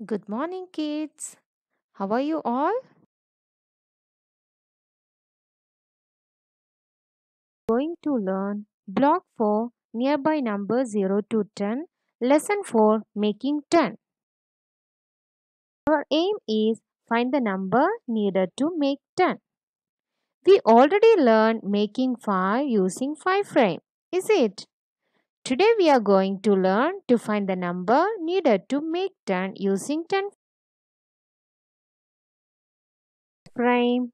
Good morning, kids. How are you all? Going to learn block 4 nearby number 0 to 10, lesson 4 making 10. Our aim is find the number needed to make 10. We already learned making 5 using 5 frame, is it? Today we are going to learn to find the number needed to make 10 using 10 frame.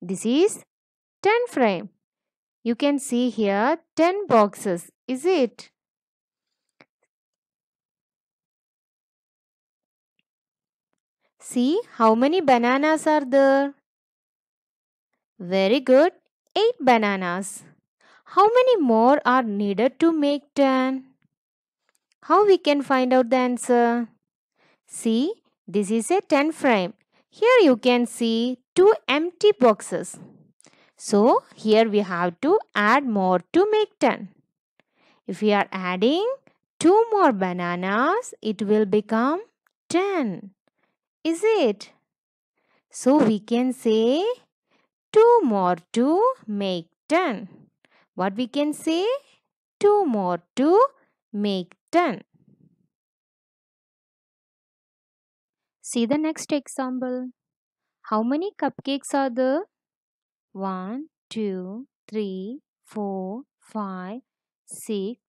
This is 10 frame. You can see here 10 boxes, is it? See how many bananas are there? Very good, 8 bananas. How many more are needed to make 10? How we can find out the answer? See, this is a 10 frame. Here you can see two empty boxes. So, here we have to add more to make 10. If we are adding 2 more bananas, it will become 10. Is it? So, we can say 2 more to make 10. What we can say? 2 more to make 10. See the next example. How many cupcakes are there? 1, 2, 3, 4, 5, 6,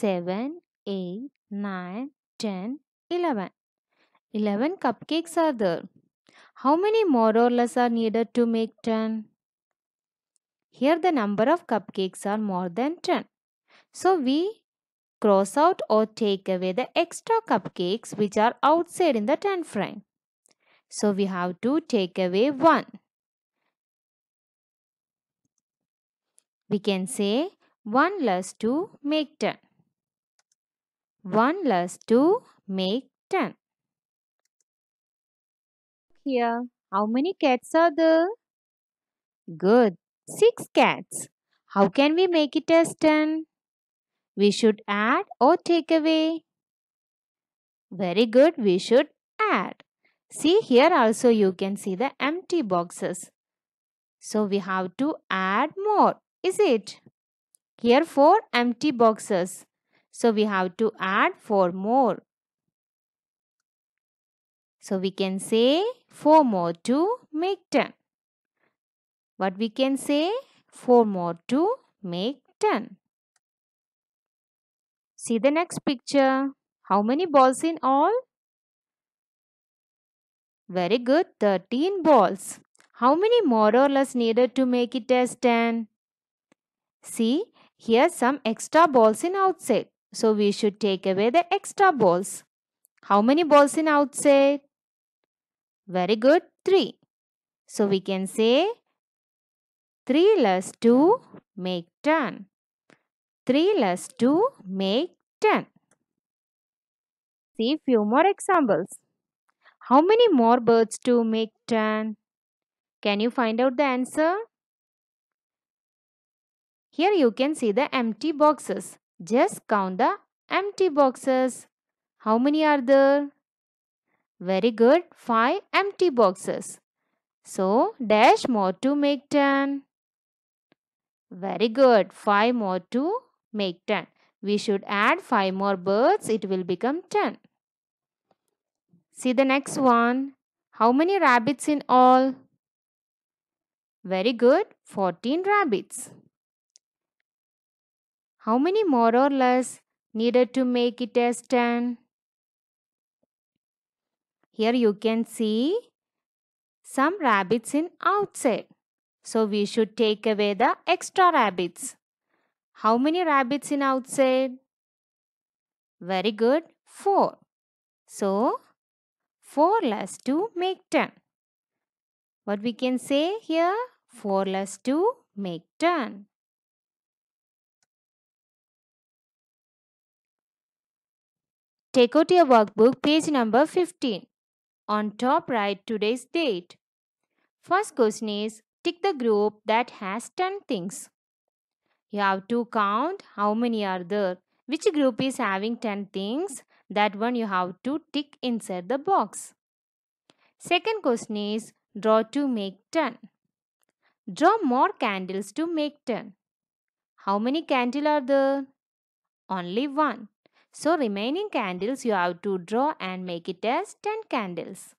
7, 8, 9, 10, 11. 11 cupcakes are there. How many more or less are needed to make 10? Here the number of cupcakes are more than 10. So we cross out or take away the extra cupcakes which are outside in the 10 frame. So we have to take away 1. We can say 1 less 2 make 10. 1 less 2 make 10. Here, how many cats are there? Good. 6 cats. How can we make it as 10? We should add or take away. Very good, we should add. See here also you can see the empty boxes. So we have to add more, is it? Here 4 empty boxes. So we have to add 4 more. So we can say 4 more to make 10 but we can say 4 more to make 10. See the next picture. How many balls in all? Very good, 13 balls. How many more or less needed to make it as 10? See, here some extra balls in outside. So we should take away the extra balls. How many balls in outside? Very good, 3. So we can say 3 less 2 make 10. 3 less 2 make 10. See few more examples. How many more birds to make 10? Can you find out the answer? Here you can see the empty boxes. Just count the empty boxes. How many are there? Very good. 5 empty boxes. So, dash more to make 10. Very good. 5 more to make 10. We should add 5 more birds. It will become 10. See the next one. How many rabbits in all? Very good. 14 rabbits. How many more or less needed to make it as 10? Here you can see some rabbits in outside. So we should take away the extra rabbits. How many rabbits in outside? Very good, 4. So 4 less 2 make 10. What we can say here? 4 less 2 make 10. Take out your workbook page number 15. On top write today's date. First question is Tick the group that has 10 things. You have to count how many are there. Which group is having 10 things? That one you have to tick inside the box. Second question is draw to make 10. Draw more candles to make 10. How many candles are there? Only one. So remaining candles you have to draw and make it as 10 candles.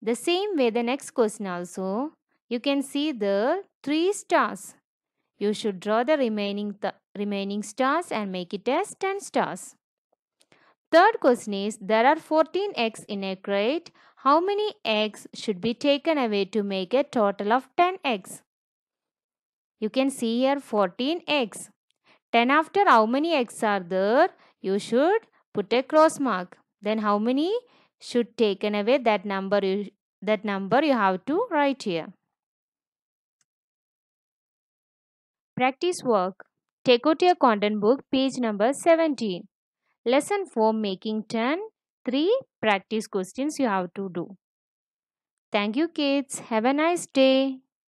The same way the next question also you can see the three stars. You should draw the remaining, th remaining stars and make it as 10 stars. Third question is, there are 14 eggs in a crate. How many eggs should be taken away to make a total of 10 eggs? You can see here 14 eggs. 10 after how many eggs are there? You should put a cross mark. Then how many should taken away that number you that number you have to write here. Practice work. Take out your Content Book, page number 17. Lesson 4 Making 10. 3 practice questions you have to do. Thank you kids. Have a nice day.